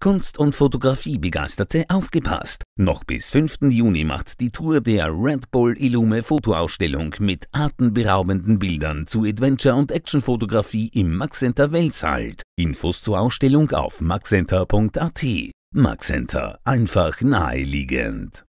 Kunst- und Fotografiebegeisterte aufgepasst! Noch bis 5. Juni macht die Tour der Red Bull Illume Fotoausstellung mit atemberaubenden Bildern zu Adventure- und Actionfotografie im Maxenter Welshalt. Infos zur Ausstellung auf maxenter.at. Maxenter, einfach naheliegend.